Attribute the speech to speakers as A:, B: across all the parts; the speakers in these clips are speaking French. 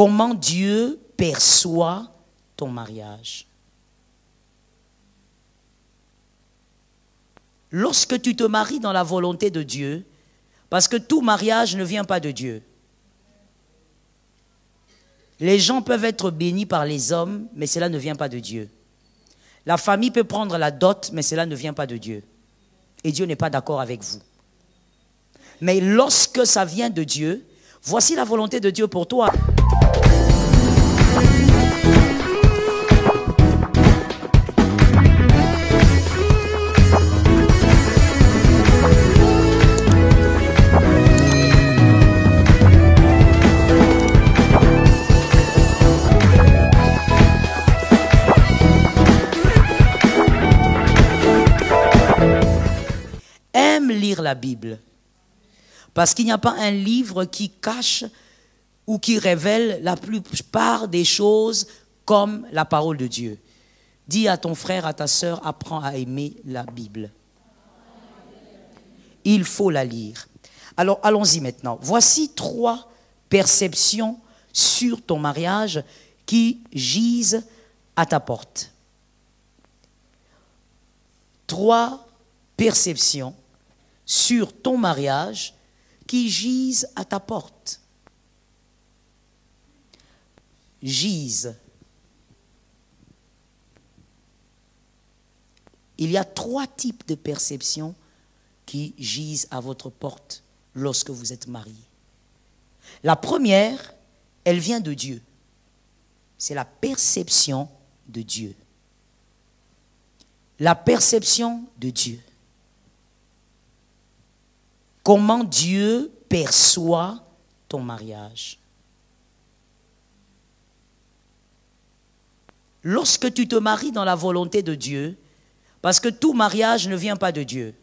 A: comment Dieu perçoit ton mariage. Lorsque tu te maries dans la volonté de Dieu, parce que tout mariage ne vient pas de Dieu. Les gens peuvent être bénis par les hommes, mais cela ne vient pas de Dieu. La famille peut prendre la dot, mais cela ne vient pas de Dieu. Et Dieu n'est pas d'accord avec vous. Mais lorsque ça vient de Dieu, voici la volonté de Dieu pour toi. lire la Bible. Parce qu'il n'y a pas un livre qui cache ou qui révèle la plupart des choses comme la parole de Dieu. Dis à ton frère, à ta sœur, apprends à aimer la Bible. Il faut la lire. Alors allons-y maintenant. Voici trois perceptions sur ton mariage qui gisent à ta porte. Trois perceptions sur ton mariage qui gisent à ta porte. Gisent. Il y a trois types de perceptions qui gisent à votre porte lorsque vous êtes marié. La première, elle vient de Dieu. C'est la perception de Dieu. La perception de Dieu comment Dieu perçoit ton mariage. Lorsque tu te maries dans la volonté de Dieu, parce que tout mariage ne vient pas de Dieu.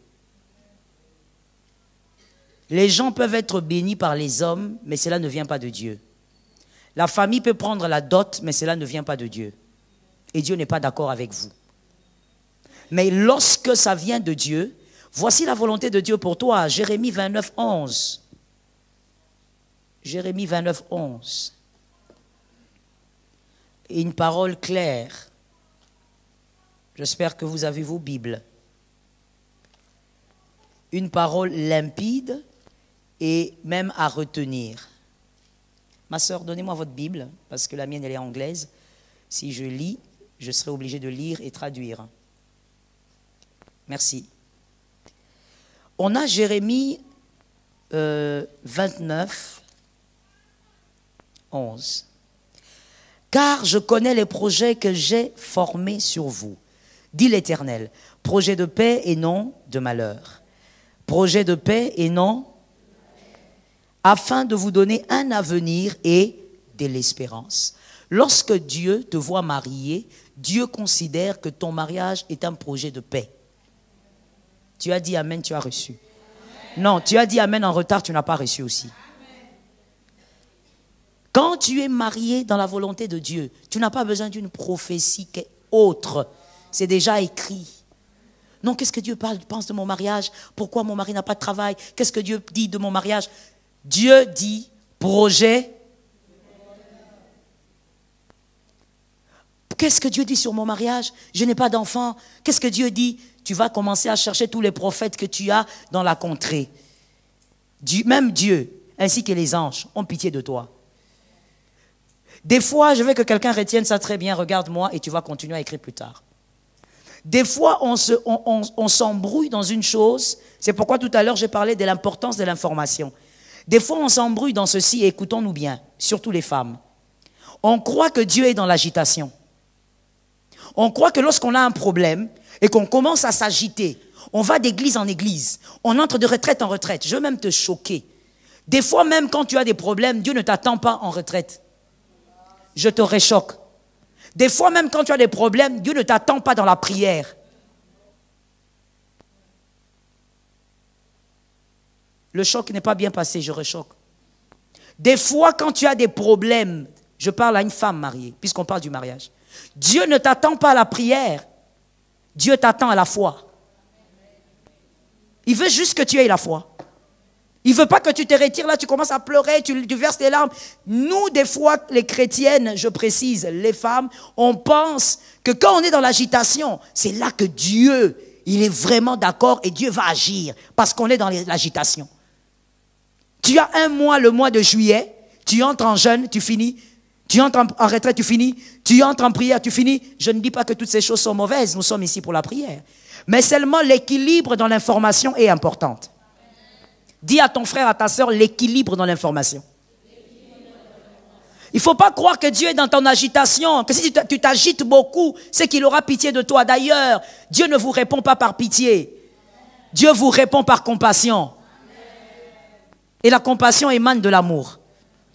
A: Les gens peuvent être bénis par les hommes, mais cela ne vient pas de Dieu. La famille peut prendre la dot, mais cela ne vient pas de Dieu. Et Dieu n'est pas d'accord avec vous. Mais lorsque ça vient de Dieu, Voici la volonté de Dieu pour toi. Jérémie 29, 11. Jérémie 29, 11. une parole claire. J'espère que vous avez vos Bibles. Une parole limpide et même à retenir. Ma sœur, donnez-moi votre Bible, parce que la mienne, elle est anglaise. Si je lis, je serai obligé de lire et traduire. Merci. On a Jérémie 29, euh, 11. Car je connais les projets que j'ai formés sur vous, dit l'Éternel. Projet de paix et non de malheur. Projet de paix et non afin de vous donner un avenir et de l'espérance. Lorsque Dieu te voit marié, Dieu considère que ton mariage est un projet de paix. Tu as dit Amen, tu as reçu. Non, tu as dit Amen en retard, tu n'as pas reçu aussi. Quand tu es marié dans la volonté de Dieu, tu n'as pas besoin d'une prophétie qui autre. C'est déjà écrit. Non, qu'est-ce que Dieu parle, pense de mon mariage Pourquoi mon mari n'a pas de travail Qu'est-ce que Dieu dit de mon mariage Dieu dit projet qu'est-ce que Dieu dit sur mon mariage Je n'ai pas d'enfant. Qu'est-ce que Dieu dit Tu vas commencer à chercher tous les prophètes que tu as dans la contrée. même Dieu, ainsi que les anges, ont pitié de toi. Des fois, je veux que quelqu'un retienne ça très bien, regarde-moi et tu vas continuer à écrire plus tard. Des fois, on s'embrouille dans une chose. C'est pourquoi tout à l'heure, j'ai parlé de l'importance de l'information. Des fois, on s'embrouille dans ceci, écoutons-nous bien, surtout les femmes. On croit que Dieu est dans l'agitation. On croit que lorsqu'on a un problème et qu'on commence à s'agiter, on va d'église en église, on entre de retraite en retraite. Je veux même te choquer. Des fois, même quand tu as des problèmes, Dieu ne t'attend pas en retraite. Je te réchoque. Des fois, même quand tu as des problèmes, Dieu ne t'attend pas dans la prière. Le choc n'est pas bien passé, je réchoque. Des fois, quand tu as des problèmes, je parle à une femme mariée, puisqu'on parle du mariage. Dieu ne t'attend pas à la prière, Dieu t'attend à la foi. Il veut juste que tu aies la foi. Il ne veut pas que tu te retires là, tu commences à pleurer, tu, verses tes larmes. Nous, des fois, les chrétiennes, je précise, les femmes, on pense que quand on est dans l'agitation, c'est là que Dieu, il est vraiment d'accord et Dieu va agir parce qu'on est dans l'agitation. Tu as un mois, le mois de juillet, tu entres en jeûne, tu finis, tu entres en retraite, tu finis. Tu entres en prière, tu finis. Je ne dis pas que toutes ces choses sont mauvaises. Nous sommes ici pour la prière. Mais seulement l'équilibre dans l'information est importante. Dis à ton frère, à ta soeur, l'équilibre dans l'information. Il ne faut pas croire que Dieu est dans ton agitation, que si tu t'agites beaucoup, c'est qu'il aura pitié de toi. D'ailleurs, Dieu ne vous répond pas par pitié. Dieu vous répond par compassion. Et la compassion émane de l'amour.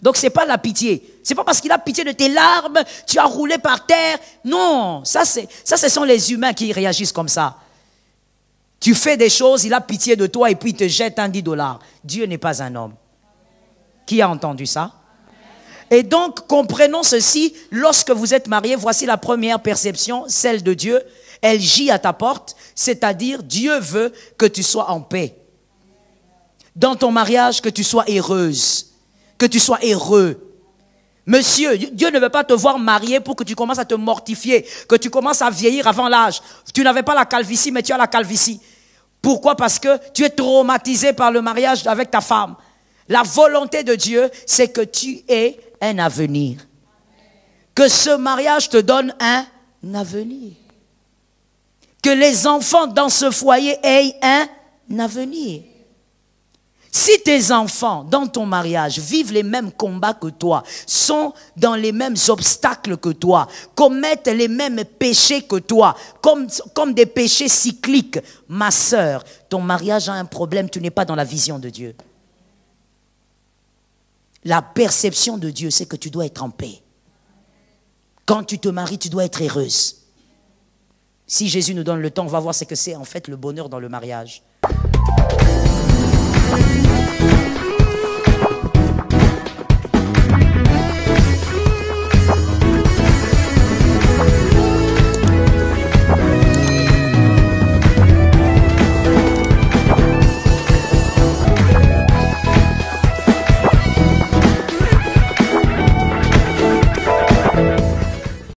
A: Donc c'est pas la pitié. C'est pas parce qu'il a pitié de tes larmes, tu as roulé par terre. Non, ça c'est ça ce sont les humains qui réagissent comme ça. Tu fais des choses, il a pitié de toi et puis il te jette un 10 dollars. Dieu n'est pas un homme. Qui a entendu ça Et donc comprenons ceci, lorsque vous êtes marié, voici la première perception, celle de Dieu. Elle gît à ta porte, c'est-à-dire Dieu veut que tu sois en paix. Dans ton mariage, que tu sois heureuse que tu sois heureux. Monsieur, Dieu ne veut pas te voir marié pour que tu commences à te mortifier, que tu commences à vieillir avant l'âge. Tu n'avais pas la calvitie, mais tu as la calvitie. Pourquoi Parce que tu es traumatisé par le mariage avec ta femme. La volonté de Dieu, c'est que tu aies un avenir. Que ce mariage te donne un avenir. Que les enfants dans ce foyer aient un avenir. Si tes enfants dans ton mariage vivent les mêmes combats que toi, sont dans les mêmes obstacles que toi, commettent les mêmes péchés que toi, comme, comme des péchés cycliques, ma sœur, ton mariage a un problème, tu n'es pas dans la vision de Dieu. La perception de Dieu, c'est que tu dois être en paix. Quand tu te maries, tu dois être heureuse. Si Jésus nous donne le temps, on va voir ce que c'est en fait le bonheur dans le mariage.